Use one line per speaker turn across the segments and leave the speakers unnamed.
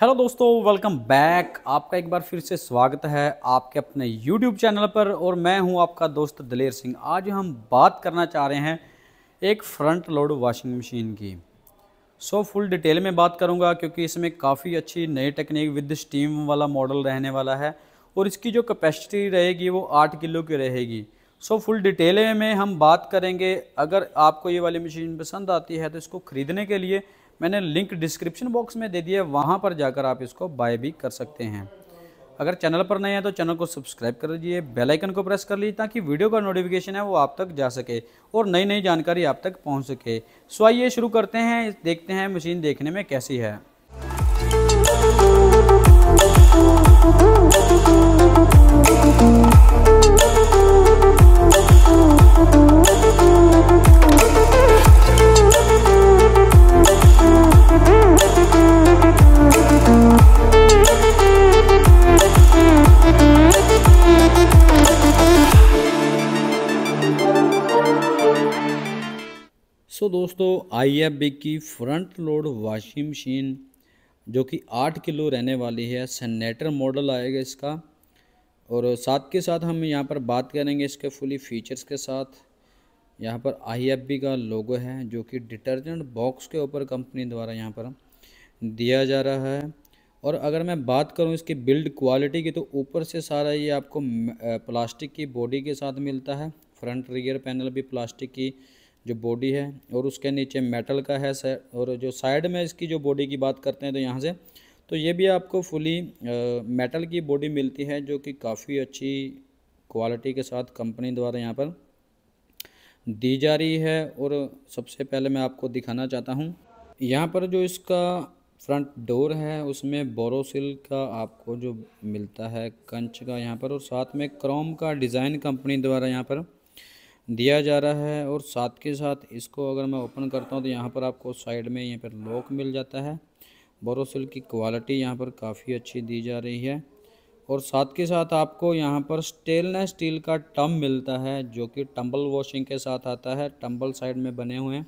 hello दोस्तों welcome back आपका एक बार फिर से स्वागत है आपके अपने यूट्यूब चैनल पर और मैं हूं आपका दोस्त दलेर सिंह आज हम बात करना चाह रहे हैं एक फ्रंट लोड वॉशिंग मशीन की सो फुल डिटेल में बात करूंगा क्योंकि इसमें काफ़ी अच्छी नई टेक्निक विद स्टीम वाला मॉडल रहने वाला है और इसकी जो कैपेसिटी रहेगी वो आठ किलो की रहेगी सो फुल डिटेल में हम बात करेंगे अगर आपको ये वाली मशीन पसंद आती है तो इसको ख़रीदने के लिए मैंने लिंक डिस्क्रिप्शन बॉक्स में दे दिया है वहाँ पर जाकर आप इसको बाय भी कर सकते हैं अगर चैनल पर नए हैं तो चैनल को सब्सक्राइब कर लीजिए बेल आइकन को प्रेस कर लीजिए ताकि वीडियो का नोटिफिकेशन है वो आप तक जा सके और नई नई जानकारी आप तक पहुंच सके सो आइए शुरू करते हैं देखते हैं मशीन देखने में कैसी है सो दोस्तों आई एफ बी की फ्रंट लोड वाशिंग मशीन जो कि आठ किलो रहने वाली है सनेटर मॉडल आएगा इसका और साथ के साथ हम यहाँ पर बात करेंगे इसके फुली फीचर्स के साथ यहाँ पर आई एफ बी का लोगो है जो कि डिटर्जेंट बॉक्स के ऊपर कंपनी द्वारा यहाँ पर दिया जा रहा है और अगर मैं बात करूँ इसकी बिल्ड क्वालिटी की तो ऊपर से सारा ये आपको प्लास्टिक की बॉडी के साथ मिलता है फ्रंट रियर पैनल भी प्लास्टिक की जो बॉडी है और उसके नीचे मेटल का है और जो साइड में इसकी जो बॉडी की बात करते हैं तो यहाँ से तो ये भी आपको फुली मेटल की बॉडी मिलती है जो कि काफ़ी अच्छी क्वालिटी के साथ कंपनी द्वारा यहाँ पर दी जा रही है और सबसे पहले मैं आपको दिखाना चाहता हूँ यहाँ पर जो इसका फ्रंट डोर है उसमें बोरोसिल का आपको जो मिलता है कंच का यहाँ पर और साथ में क्रोम का डिज़ाइन कंपनी द्वारा यहाँ पर दिया जा रहा है और साथ के साथ इसको अगर मैं ओपन करता हूँ तो यहाँ पर आपको साइड में यहाँ पर लॉक मिल जाता है बोरोसिल की क्वालिटी यहाँ पर काफ़ी अच्छी दी जा रही है और साथ के साथ आपको यहाँ पर स्टेनलेस स्टील का टम मिलता है जो कि टम्बल वॉशिंग के साथ आता है टम्बल साइड में बने हुए हैं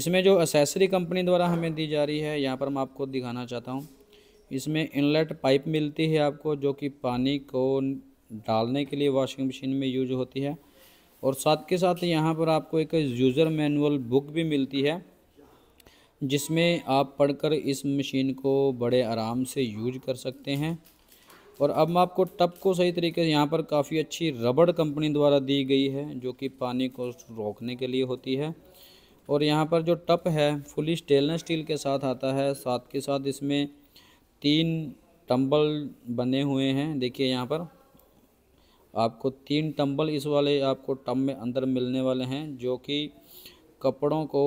इसमें जो असेसरी कंपनी द्वारा हमें दी जा रही है यहाँ पर मैं आपको दिखाना चाहता हूँ इसमें इनलेट पाइप मिलती है आपको जो कि पानी को डालने के लिए वॉशिंग मशीन में यूज होती है और साथ के साथ यहाँ पर आपको एक यूज़र मैनुअल बुक भी मिलती है जिसमें आप पढ़कर इस मशीन को बड़े आराम से यूज कर सकते हैं और अब मैं आपको टप को सही तरीके से यहाँ पर काफ़ी अच्छी रबड़ कंपनी द्वारा दी गई है जो कि पानी को रोकने के लिए होती है और यहाँ पर जो टप है फुली स्टेनलेस स्टील के साथ आता है साथ के साथ इसमें तीन टंबल बने हुए हैं देखिए यहाँ पर आपको तीन टम्बल इस वाले आपको टम में अंदर मिलने वाले हैं जो कि कपड़ों को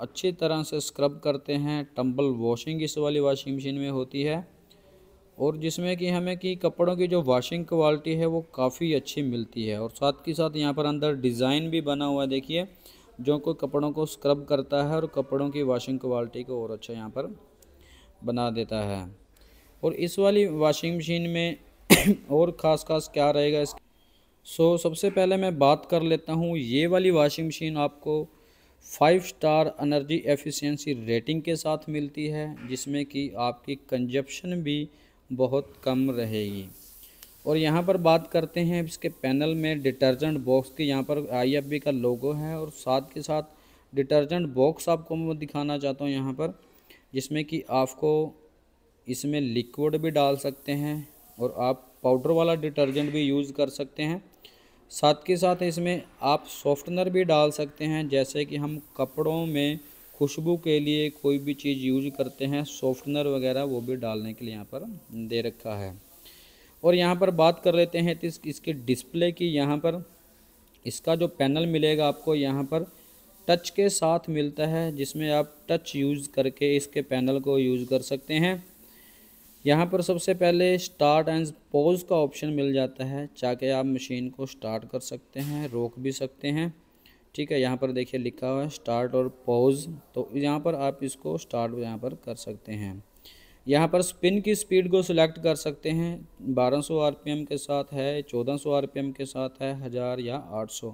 अच्छी तरह से स्क्रब करते हैं टम्बल वॉशिंग इस वाली वाशिंग मशीन में होती है और जिसमें कि हमें कि कपड़ों की जो वाशिंग क्वालिटी है वो काफ़ी अच्छी मिलती है और साथ के साथ यहाँ पर अंदर डिज़ाइन भी बना हुआ है देखिए जो कोई कपड़ों को स्क्रब करता है और कपड़ों की वाशिंग क्वालिटी को और अच्छा यहाँ पर बना देता है और इस वाली वाशिंग मशीन में और ख़ास खास क्या रहेगा इस सो so, सबसे पहले मैं बात कर लेता हूँ ये वाली वॉशिंग मशीन आपको five star energy efficiency rating के साथ मिलती है जिसमें कि आपकी कंजप्शन भी बहुत कम रहेगी और यहाँ पर बात करते हैं इसके पैनल में डिटर्जेंट बॉक्स की यहाँ पर आई का लोगो है और साथ के साथ डिटर्जेंट बॉक्स आपको मैं दिखाना चाहता हूँ यहाँ पर जिसमें कि आपको इसमें लिक्विड भी डाल सकते हैं और आप पाउडर वाला डिटर्जेंट भी यूज़ कर सकते हैं साथ के साथ इसमें आप सॉफ्टनर भी डाल सकते हैं जैसे कि हम कपड़ों में खुशबू के लिए कोई भी चीज़ यूज करते हैं सॉफ्टनर वगैरह वो भी डालने के लिए यहाँ पर दे रखा है और यहाँ पर बात कर लेते हैं तो इसके डिस्प्ले की यहाँ पर इसका जो पैनल मिलेगा आपको यहाँ पर टच के साथ मिलता है जिसमें आप टच यूज़ करके इसके पैनल को यूज़ कर सकते हैं यहाँ पर सबसे पहले स्टार्ट एंड पॉज का ऑप्शन मिल जाता है चाहे आप मशीन को स्टार्ट कर सकते हैं रोक भी सकते हैं ठीक है यहाँ पर देखिए लिखा हुआ है स्टार्ट और पॉज तो यहाँ पर आप इसको स्टार्ट यहाँ पर कर सकते हैं यहाँ पर स्पिन की स्पीड को सिलेक्ट कर सकते हैं 1200 आरपीएम के साथ है 1400 आरपीएम के साथ है हज़ार या 800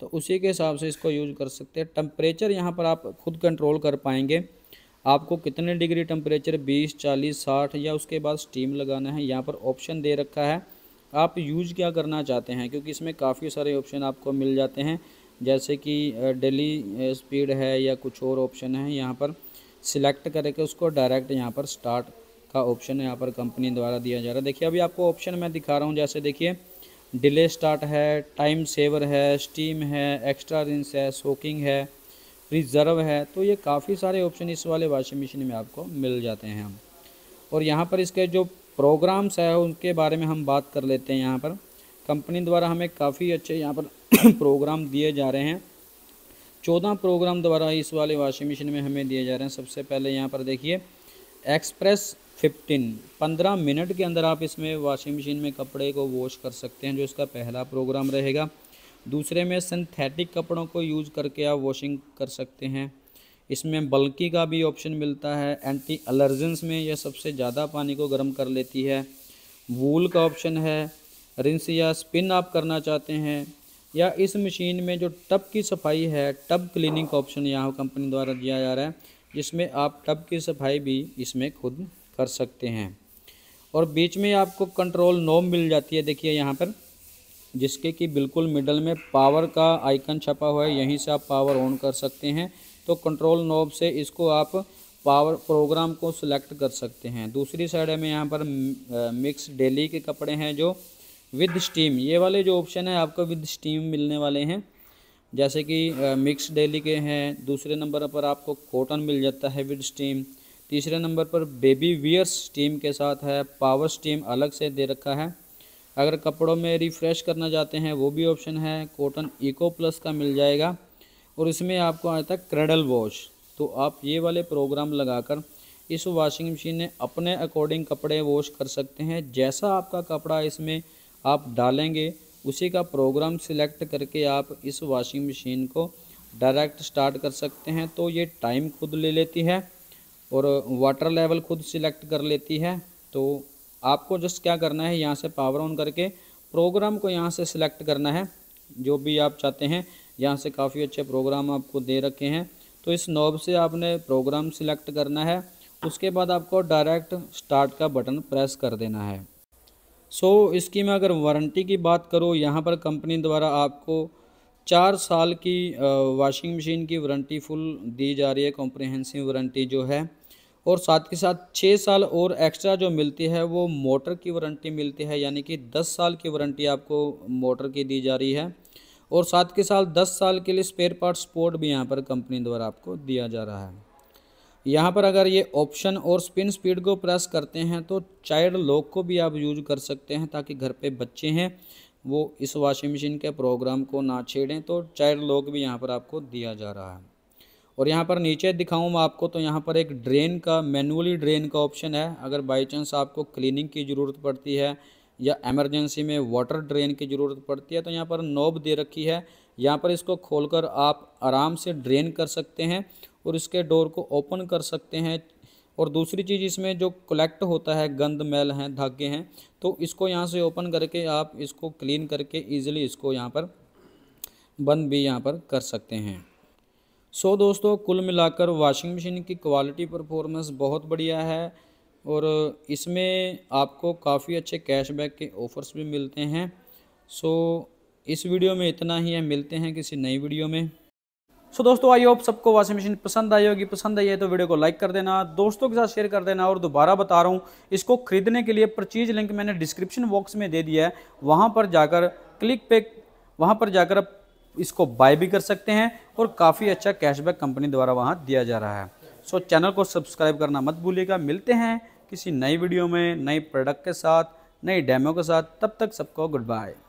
तो उसी के हिसाब से इसको यूज कर सकते हैं टम्परेचर यहाँ पर आप खुद कंट्रोल कर पाएंगे आपको कितने डिग्री टेम्परेचर 20, 40, 60 या उसके बाद स्टीम लगाना है यहाँ पर ऑप्शन दे रखा है आप यूज क्या करना चाहते हैं क्योंकि इसमें काफ़ी सारे ऑप्शन आपको मिल जाते हैं जैसे कि डेली स्पीड है या कुछ और ऑप्शन है यहाँ पर सिलेक्ट करके उसको डायरेक्ट यहाँ पर स्टार्ट का ऑप्शन यहाँ पर कंपनी द्वारा दिया जा रहा है देखिए अभी आपको ऑप्शन मैं दिखा रहा हूँ जैसे देखिए डिले स्टार्ट है टाइम सेवर है स्टीम है एक्स्ट्रा रिंस है सोकिंग है रिज़र्व है तो ये काफ़ी सारे ऑप्शन इस वाले वाशिंग मशीन में आपको मिल जाते हैं और यहाँ पर इसके जो प्रोग्राम्स है उनके बारे में हम बात कर लेते हैं यहाँ पर कंपनी द्वारा हमें काफ़ी अच्छे यहाँ पर प्रोग्राम दिए जा रहे हैं चौदह प्रोग्राम द्वारा इस वाले वाशिंग मशीन में हमें दिए जा रहे हैं सबसे पहले यहाँ पर देखिए एक्सप्रेस फिफ्टीन पंद्रह मिनट के अंदर आप इसमें वाशिंग मशीन में कपड़े को वॉश कर सकते हैं जो इसका पहला प्रोग्राम रहेगा दूसरे में सिंथेटिक कपड़ों को यूज़ करके आप वॉशिंग कर सकते हैं इसमें बल्की का भी ऑप्शन मिलता है एंटी अलर्जेंस में यह सबसे ज़्यादा पानी को गर्म कर लेती है वूल का ऑप्शन है रिंस या स्पिन आप करना चाहते हैं या इस मशीन में जो टब की सफाई है टब क्लीनिंग का ऑप्शन यहाँ कंपनी द्वारा दिया जा रहा है जिसमें आप टब की सफाई भी इसमें खुद कर सकते हैं और बीच में आपको कंट्रोल नोम मिल जाती है देखिए यहाँ पर जिसके कि बिल्कुल मिडल में पावर का आइकन छपा हुआ है यहीं से आप पावर ऑन कर सकते हैं तो कंट्रोल नॉब से इसको आप पावर प्रोग्राम को सिलेक्ट कर सकते हैं दूसरी साइड में यहाँ पर मिक्स डेली के कपड़े हैं जो विद स्टीम ये वाले जो ऑप्शन है आपको विद स्टीम मिलने वाले हैं जैसे कि मिक्स डेली के हैं दूसरे नंबर पर आपको कॉटन मिल जाता है विद स्टीम तीसरे नंबर पर बेबी वियर्स स्टीम के साथ है पावर स्टीम अलग से दे रखा है अगर कपड़ों में रिफ़्रेश करना चाहते हैं वो भी ऑप्शन है कॉटन इको प्लस का मिल जाएगा और इसमें आपको आता है क्रेडल वॉश तो आप ये वाले प्रोग्राम लगाकर इस वॉशिंग मशीन में अपने अकॉर्डिंग कपड़े वॉश कर सकते हैं जैसा आपका कपड़ा इसमें आप डालेंगे उसी का प्रोग्राम सिलेक्ट करके आप इस वॉशिंग मशीन को डायरेक्ट स्टार्ट कर सकते हैं तो ये टाइम खुद ले लेती है और वाटर लेवल खुद सिलेक्ट कर लेती है तो आपको जस्ट क्या करना है यहाँ से पावर ऑन करके प्रोग्राम को यहाँ से सिलेक्ट करना है जो भी आप चाहते हैं यहाँ से काफ़ी अच्छे प्रोग्राम आपको दे रखे हैं तो इस नॉब से आपने प्रोग्राम सिलेक्ट करना है उसके बाद आपको डायरेक्ट स्टार्ट का बटन प्रेस कर देना है सो so, इसकी मैं अगर वारंटी की बात करूँ यहाँ पर कंपनी द्वारा आपको चार साल की वॉशिंग मशीन की वारंटी फुल दी जा रही है कॉम्प्रिहेंसिव वारंटी जो है और साथ के साथ छः साल और एक्स्ट्रा जो मिलती है वो मोटर की वारंटी मिलती है यानी कि दस साल की वारंटी आपको मोटर की दी जा रही है और साथ के साथ दस साल के लिए स्पेयर पार्ट सपोर्ट भी यहाँ पर कंपनी द्वारा आपको दिया जा रहा है यहाँ पर अगर ये ऑप्शन और स्पिन स्पीड को प्रेस करते हैं तो चाइल्ड लॉक को भी आप यूज कर सकते हैं ताकि घर पे बच्चे हैं वो इस वॉशिंग मशीन के प्रोग्राम को ना छेड़ें तो चाइल्ड लॉक भी यहाँ पर आपको दिया जा रहा है और यहाँ पर नीचे दिखाऊँ मैं आपको तो यहाँ पर एक ड्रेन का मैनुअली ड्रेन का ऑप्शन है अगर बाई चांस आपको क्लीनिंग की ज़रूरत पड़ती है या एमरजेंसी में वाटर ड्रेन की ज़रूरत पड़ती है तो यहाँ पर नोब दे रखी है यहाँ पर इसको खोलकर आप आराम से ड्रेन कर सकते हैं और इसके डोर को ओपन कर सकते हैं और दूसरी चीज़ इसमें जो कलेक्ट होता है गंद मैल हैं धागे हैं तो इसको यहाँ से ओपन करके आप इसको क्लीन करके ईजिली इसको यहाँ पर बंद भी यहाँ पर कर सकते हैं सो दोस्तों कुल मिलाकर वॉशिंग मशीन की क्वालिटी परफॉर्मेंस बहुत बढ़िया है और इसमें आपको काफ़ी अच्छे कैशबैक के ऑफ़र्स भी मिलते हैं सो so, इस वीडियो में इतना ही है मिलते हैं किसी नई वीडियो में सो so, दोस्तों आई होप सबको वॉशिंग मशीन पसंद आई होगी पसंद आई है तो वीडियो को लाइक कर देना दोस्तों के साथ शेयर कर देना और दोबारा बता रहा हूँ इसको खरीदने के लिए परचीज लिंक मैंने डिस्क्रिप्शन बॉक्स में दे दिया है वहाँ पर जाकर क्लिक पे वहाँ पर जाकर आप इसको बाय भी कर सकते हैं और काफ़ी अच्छा कैशबैक कंपनी द्वारा वहाँ दिया जा रहा है सो so, चैनल को सब्सक्राइब करना मत भूलिएगा मिलते हैं किसी नई वीडियो में नई प्रोडक्ट के साथ नई डेमो के साथ तब तक सबको गुड बाय